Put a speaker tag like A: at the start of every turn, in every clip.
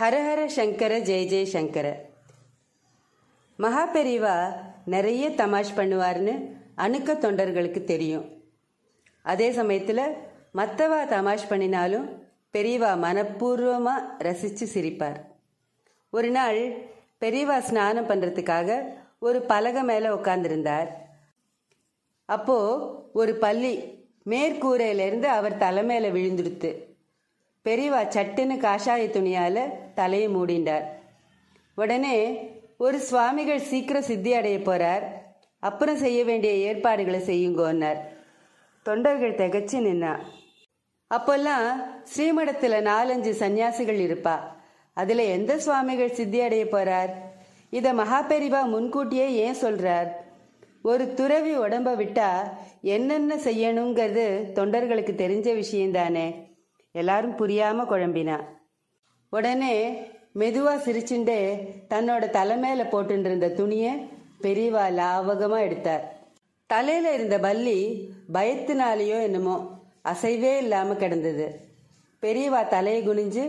A: ஹரஹர சங்கர ஜெய ஜெய சங்கர மகாபெரிவா நிறைய தமாஷ் பண்ணுவார்னு அணுக்க தொண்டர்களுக்கு தெரியும் அதே சமயத்தில் மற்றவா தமாஷ் பண்ணினாலும் பெரியவா மனப்பூர்வமாக ரசித்து சிரிப்பார் ஒரு நாள் பெரியவா ஸ்நானம் பண்ணுறதுக்காக ஒரு பலகை மேலே உட்காந்துருந்தார் அப்போது ஒரு பள்ளி மேற்கூரையிலேருந்து அவர் தலைமையில் விழுந்துடுத்து பெரியவா சட்டுன்னு காஷாய துணியால் தலையை மூடிண்டார் உடனே ஒரு சுவாமிகள் சீக்கிரம் சித்தி அடைய போகிறார் அப்புறம் செய்ய வேண்டிய ஏற்பாடுகளை செய்யுங்கோன்னார் தொண்டர்கள் தகச்சு நின்னா அப்போல்லாம் ஸ்ரீமடத்தில் நாலஞ்சு சன்னியாசிகள் இருப்பா அதில் எந்த சுவாமிகள் சித்தி அடைய போகிறார் இதை மகாபெரிவா முன்கூட்டியே ஏன் சொல்கிறார் ஒரு துறவி உடம்ப விட்டா என்னென்ன செய்யணுங்கிறது தொண்டர்களுக்கு தெரிஞ்ச விஷயம்தானே எல்லாரும் புரியாம குழம்பினா உடனே மெதுவா சிரிச்சுண்டே தன்னோட தலைமையில போட்டு இருந்த துணிய பெரியவா லாவகமா எடுத்தார் தலையில இருந்த பல்லி பயத்தினாலேயோ என்னமோ அசைவே இல்லாம கிடந்தது பெரியவா தலையை குனிஞ்சு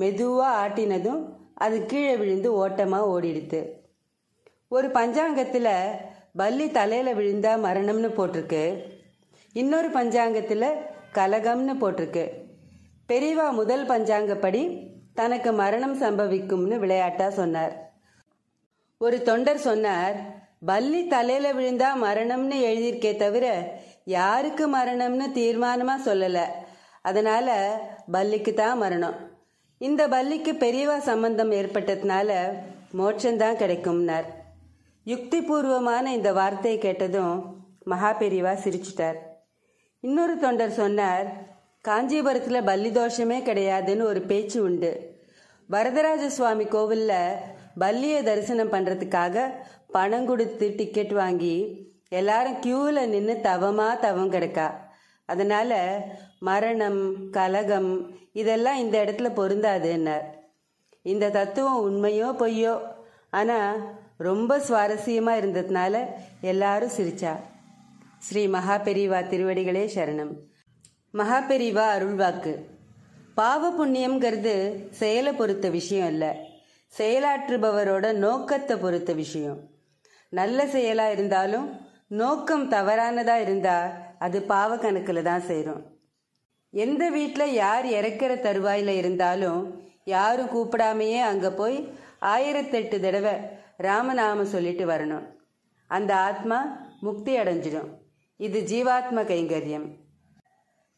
A: மெதுவா ஆட்டினதும் அது கீழே விழுந்து ஓட்டமா ஓடிடுத்து ஒரு பஞ்சாங்கத்துல பல்லி தலையில விழுந்தா மரணம்னு போட்டிருக்கு இன்னொரு பஞ்சாங்கத்துல கலகம்னு போட்டிருக்கு பெரியவா முதல் பஞ்சாங்கப்படி தனக்கு மரணம் சம்பவிக்கும்னு விளையாட்டா சொன்னார் ஒரு தொண்டர் சொன்னார் பல்லி தலையில விழுந்தா மரணம்னு எழுதியிருக்கே தவிர யாருக்கு மரணம்னு தீர்மானமா சொல்லல அதனால பல்லிக்கு தான் மரணம் இந்த பல்லிக்கு பெரியவா சம்பந்தம் ஏற்பட்டதுனால மோட்சம்தான் கிடைக்கும்னார் யுக்தி பூர்வமான இந்த வார்த்தையை கேட்டதும் மகா பெரியவா சிரிச்சிட்டார் இன்னொரு தொண்டர் சொன்னார் காஞ்சிபுரத்தில் பல்லி தோஷமே கிடையாதுன்னு ஒரு பேச்சு உண்டு வரதராஜ சுவாமி கோவிலில் பல்லியை தரிசனம் பண்ணுறதுக்காக பணம் கொடுத்து டிக்கெட் வாங்கி எல்லாரும் க்யூவில் நின்று தவமாக தவம் கிடக்கா அதனால் மரணம் கலகம் இதெல்லாம் இந்த இடத்துல பொருந்தாதுன்னார் இந்த தத்துவம் உண்மையோ பொய்யோ ஆனால் ரொம்ப சுவாரஸ்யமாக இருந்ததுனால எல்லாரும் சிரிச்சா ஸ்ரீ மகா பெரிவா திருவடிகளே சரணம் மகாபெரிவா அருள்வாக்கு பாவ புண்ணியம்ங்கிறது செயலை பொறுத்த விஷயம் இல்லை செயலாற்றுபவரோட நோக்கத்தை பொறுத்த விஷயம் நல்ல செயலாக இருந்தாலும் நோக்கம் தவறானதாக இருந்தால் அது பாவ கணக்கில் தான் சேரும் எந்த வீட்டில் யார் இறக்கிற தருவாயில் இருந்தாலும் யாரும் கூப்பிடாமையே அங்கே போய் ஆயிரத்தெட்டு தடவை ராமநாம சொல்லிட்டு வரணும் அந்த ஆத்மா முக்தி அடைஞ்சிடும் இது ஜீவாத்ம கைங்கரியம்